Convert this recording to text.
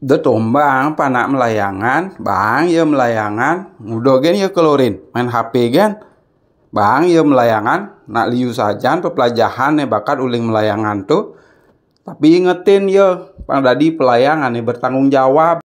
de tombang panak melayangan bang ya melayangan udah gen ya keluarin main HP gen bang ya melayangan nak liu saja pepelajahan ne bakat uling melayangan tuh tapi ingetin ya pang tadi pelayangan nih bertanggung jawab